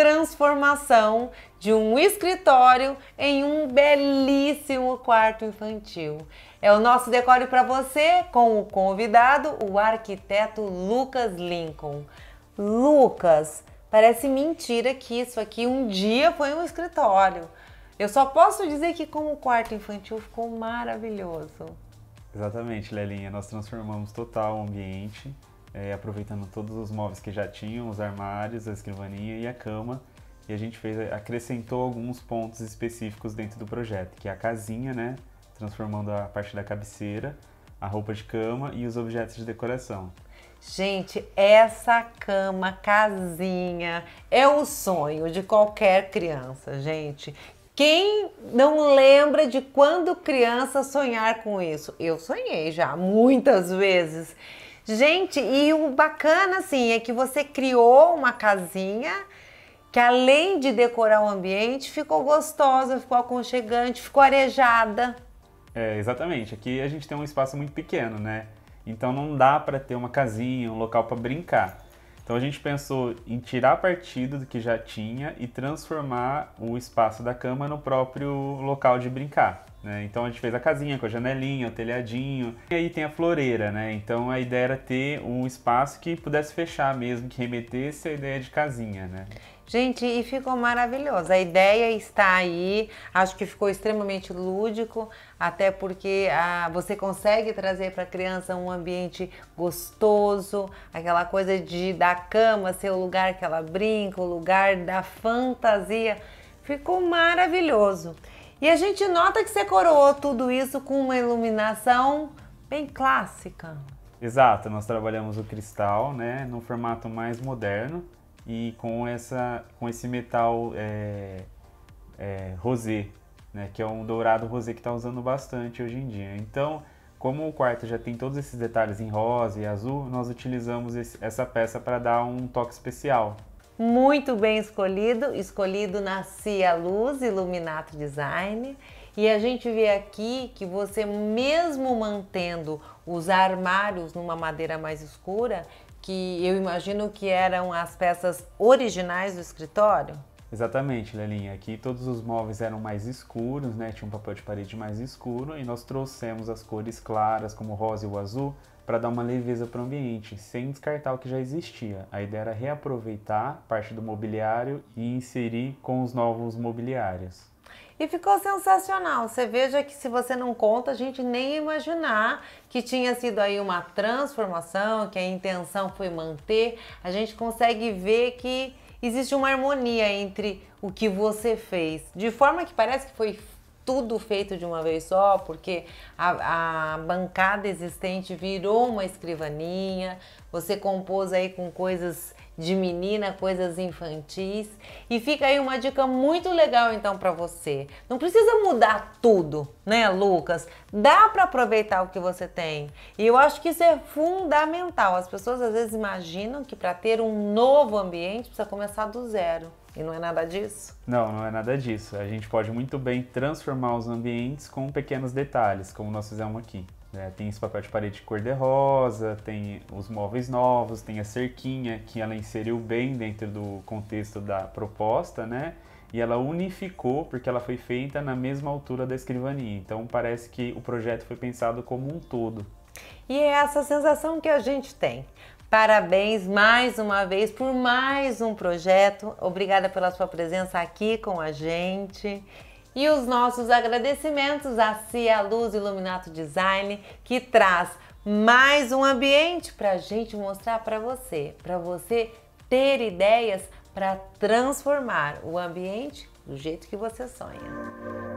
transformação de um escritório em um belíssimo quarto infantil. É o nosso decore para você com o convidado, o arquiteto Lucas Lincoln. Lucas, parece mentira que isso aqui um dia foi um escritório. Eu só posso dizer que como quarto infantil ficou maravilhoso. Exatamente, Lelinha. Nós transformamos total o ambiente é, aproveitando todos os móveis que já tinham, os armários, a escrivaninha e a cama. E a gente fez, acrescentou alguns pontos específicos dentro do projeto, que é a casinha, né? Transformando a parte da cabeceira, a roupa de cama e os objetos de decoração. Gente, essa cama, casinha, é o sonho de qualquer criança, gente. Quem não lembra de quando criança sonhar com isso? Eu sonhei já muitas vezes. Gente, e o bacana assim é que você criou uma casinha que além de decorar o ambiente, ficou gostosa, ficou aconchegante, ficou arejada. É, exatamente. Aqui a gente tem um espaço muito pequeno, né? Então não dá para ter uma casinha, um local para brincar. Então a gente pensou em tirar partido do que já tinha e transformar o espaço da cama no próprio local de brincar. Né? Então a gente fez a casinha com a janelinha, o telhadinho. E aí tem a floreira, né? Então a ideia era ter um espaço que pudesse fechar mesmo, que remetesse a ideia de casinha, né? Gente, e ficou maravilhoso. A ideia está aí. Acho que ficou extremamente lúdico, até porque ah, você consegue trazer para a criança um ambiente gostoso, aquela coisa de da cama ser o lugar que ela brinca, o lugar da fantasia. Ficou maravilhoso. E a gente nota que você coroou tudo isso com uma iluminação bem clássica. Exato, nós trabalhamos o cristal, né, num formato mais moderno e com essa, com esse metal é, é, rosé, né, que é um dourado rosé que está usando bastante hoje em dia. Então, como o quarto já tem todos esses detalhes em rosa e azul, nós utilizamos esse, essa peça para dar um toque especial, muito bem escolhido, escolhido na Cia Luz Illuminato Design. E a gente vê aqui que você mesmo mantendo os armários numa madeira mais escura, que eu imagino que eram as peças originais do escritório, Exatamente, Lelinha. Aqui todos os móveis eram mais escuros, né? Tinha um papel de parede mais escuro e nós trouxemos as cores claras, como o rosa e o azul, para dar uma leveza para o ambiente, sem descartar o que já existia. A ideia era reaproveitar parte do mobiliário e inserir com os novos mobiliários. E ficou sensacional. Você veja que se você não conta, a gente nem imaginar que tinha sido aí uma transformação, que a intenção foi manter. A gente consegue ver que existe uma harmonia entre o que você fez, de forma que parece que foi tudo feito de uma vez só, porque a, a, bancada existente virou uma escrivaninha, você compôs aí com coisas de menina, coisas infantis. E fica aí uma dica muito legal então para você. Não precisa mudar tudo, né, Lucas? Dá para aproveitar o que você tem. E eu acho que isso é fundamental. As pessoas às vezes imaginam que para ter um novo ambiente precisa começar do zero. E não é nada disso? Não, não é nada disso. A gente pode muito bem transformar os ambientes com pequenos detalhes, como nós fizemos aqui. É, tem esse papel de parede cor-de-rosa, tem os móveis novos, tem a cerquinha, que ela inseriu bem dentro do contexto da proposta, né? E ela unificou, porque ela foi feita na mesma altura da escrivaninha. Então parece que o projeto foi pensado como um todo. E é essa sensação que a gente tem. Parabéns mais uma vez por mais um projeto. Obrigada pela sua presença aqui com a gente. E os nossos agradecimentos à Cia Luz Iluminato Design, que traz mais um ambiente para a gente mostrar para você, para você ter ideias para transformar o ambiente do jeito que você sonha.